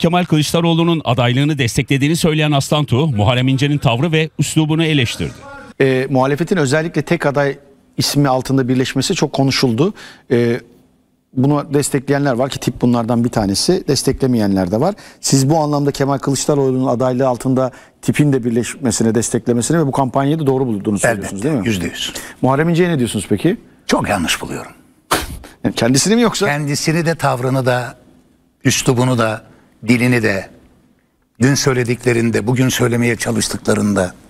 Kemal Kılıçdaroğlu'nun adaylığını desteklediğini söyleyen Aslan Tuğ, Muharrem İnce'nin tavrı ve üslubunu eleştirdi. E, muhalefetin özellikle tek aday ismi altında birleşmesi çok konuşuldu. E, bunu destekleyenler var ki tip bunlardan bir tanesi. Desteklemeyenler de var. Siz bu anlamda Kemal Kılıçdaroğlu'nun adaylığı altında tipin de birleşmesine desteklemesini ve bu kampanyayı da doğru bulduğunu söylüyorsunuz Elbette, değil mi? %100. yüz. Muharrem İnce'ye ne diyorsunuz peki? Çok yanlış buluyorum. Kendisini mi yoksa? Kendisini de tavrını da, üslubunu da dilini de dün söylediklerinde, bugün söylemeye çalıştıklarında